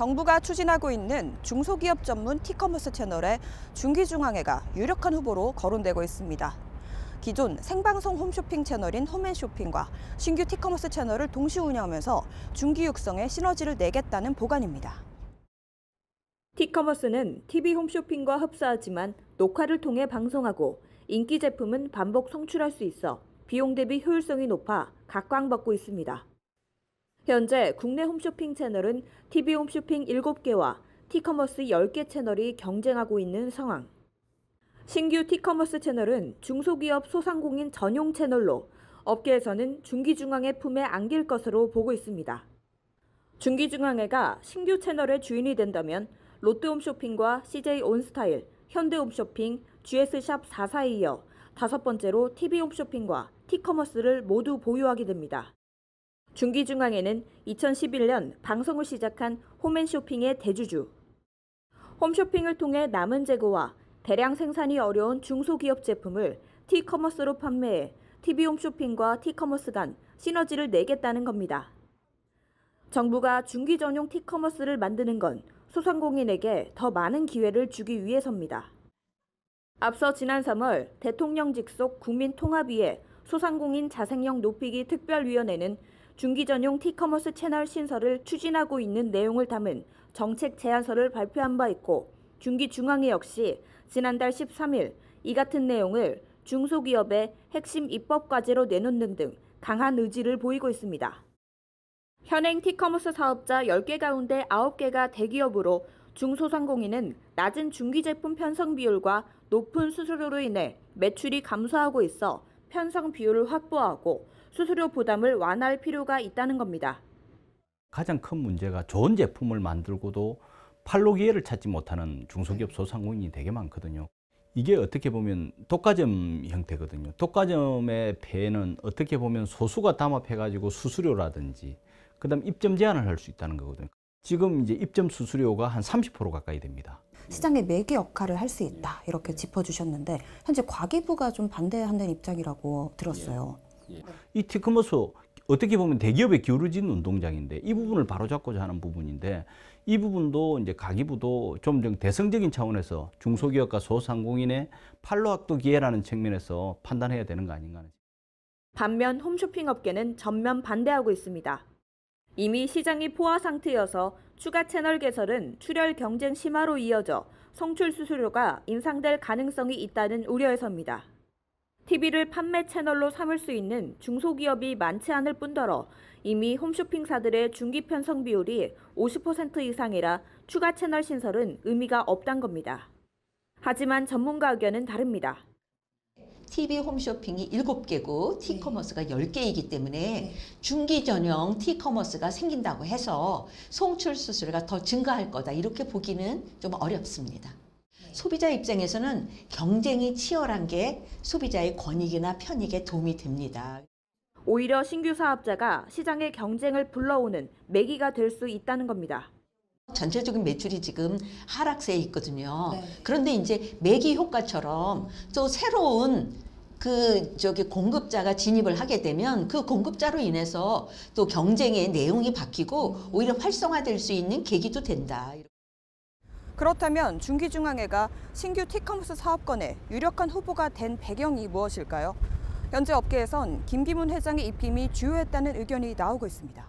정부가 추진하고 있는 중소기업 전문 티커머스 채널의 중기중앙회가 유력한 후보로 거론되고 있습니다. 기존 생방송 홈쇼핑 채널인 홈앤쇼핑과 신규 티커머스 채널을 동시 운영하면서 중기 육성에 시너지를 내겠다는 보관입니다. 티커머스는 TV 홈쇼핑과 흡사하지만 녹화를 통해 방송하고 인기 제품은 반복 송출할 수 있어 비용 대비 효율성이 높아 각광받고 있습니다. 현재 국내 홈쇼핑 채널은 TV 홈쇼핑 7개와 티커머스 10개 채널이 경쟁하고 있는 상황. 신규 티커머스 채널은 중소기업 소상공인 전용 채널로 업계에서는 중기중앙의 품에 안길 것으로 보고 있습니다. 중기중앙회가 신규 채널의 주인이 된다면 롯데홈쇼핑과 CJ온스타일, 현대홈쇼핑, GS샵 4사에 이어 다섯 번째로 TV홈쇼핑과 티커머스를 모두 보유하게 됩니다. 중기중앙에는 2011년 방송을 시작한 홈앤쇼핑의 대주주, 홈쇼핑을 통해 남은 재고와 대량 생산이 어려운 중소기업 제품을 티커머스로 판매해 TV홈쇼핑과 티커머스 간 시너지를 내겠다는 겁니다. 정부가 중기 전용 티커머스를 만드는 건 소상공인에게 더 많은 기회를 주기 위해서입니다. 앞서 지난 3월 대통령 직속 국민통합위에 소상공인 자생형 높이기 특별위원회는 중기 전용 티커머스 채널 신설을 추진하고 있는 내용을 담은 정책 제안서를 발표한 바 있고 중기 중앙회 역시 지난달 13일 이 같은 내용을 중소기업의 핵심 입법 과제로 내놓는 등 강한 의지를 보이고 있습니다. 현행 티커머스 사업자 10개 가운데 9개가 대기업으로 중소상공인은 낮은 중기 제품 편성 비율과 높은 수수료로 인해 매출이 감소하고 있어 편성 비율을 확보하고 수수료 부담을 완화할 필요가 있다는 겁니다. 가장 큰 문제가 좋은 제품을 만들고도 팔로 기회를 찾지 못하는 중소기업 소상공인이 되게 많거든요. 이게 어떻게 보면 독과점 형태거든요. 독과점의 폐해는 어떻게 보면 소수가 담합해가지고 수수료라든지 그다음 입점 제한을 할 수 있다는 거거든요. 지금 이제 입점 수수료가 한 30% 가까이 됩니다. 시장의 매개 역할을 할 수 있다 이렇게 짚어주셨는데 현재 과기부가 좀 반대한다는 입장이라고 들었어요. 예. 네. 이 티크머스 어떻게 보면 대기업에 기울어진 운동장인데 이 부분을 바로잡고자 하는 부분인데 이 부분도 이제 가기부도 좀 대성적인 차원에서 중소기업과 소상공인의 팔로학도 기회라는 측면에서 판단해야 되는 거 아닌가 하는. 반면 홈쇼핑 업계는 전면 반대하고 있습니다. 이미 시장이 포화 상태여서 추가 채널 개설은 출혈 경쟁 심화로 이어져 성출 수수료가 인상될 가능성이 있다는 우려에서입니다. TV를 판매 채널로 삼을 수 있는 중소기업이 많지 않을 뿐더러 이미 홈쇼핑사들의 중기 편성 비율이 50% 이상이라 추가 채널 신설은 의미가 없단 겁니다. 하지만 전문가 의견은 다릅니다. TV 홈쇼핑이 7개고 티커머스가 10개이기 때문에 네. 중기 전용 티커머스가 생긴다고 해서 송출 수수료가 더 증가할 거다 이렇게 보기는 좀 어렵습니다. 소비자 입장에서는 경쟁이 치열한 게 소비자의 권익이나 편익에 도움이 됩니다. 오히려 신규 사업자가 시장의 경쟁을 불러오는 매기가 될 수 있다는 겁니다. 전체적인 매출이 지금 하락세에 있거든요. 네. 그런데 이제 매기 효과처럼 또 새로운 그 저기 공급자가 진입을 하게 되면 그 공급자로 인해서 또 경쟁의 내용이 바뀌고 오히려 활성화될 수 있는 계기도 된다. 그렇다면 중기중앙회가 신규 티커머스 사업권에 유력한 후보가 된 배경이 무엇일까요? 현재 업계에선 김기문 회장의 입김이 주요했다는 의견이 나오고 있습니다.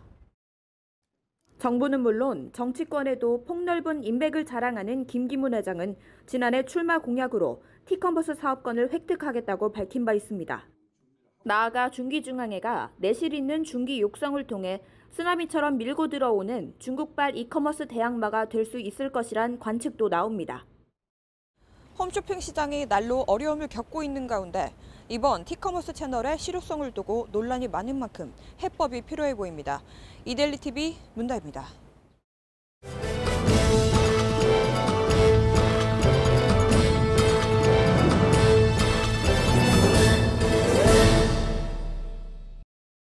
정부는 물론 정치권에도 폭넓은 인맥을 자랑하는 김기문 회장은 지난해 출마 공약으로 티컨버스 사업권을 획득하겠다고 밝힌 바 있습니다. 나아가 중기중앙회가 내실 있는 중기 육성을 통해 쓰나미처럼 밀고 들어오는 중국발 이커머스 대항마가 될 수 있을 것이란 관측도 나옵니다. 홈쇼핑 시장이 날로 어려움을 겪고 있는 가운데 이번 티커머스 채널의 실효성을 두고 논란이 많은 만큼 해법이 필요해 보입니다. 이델리TV 문다입니다.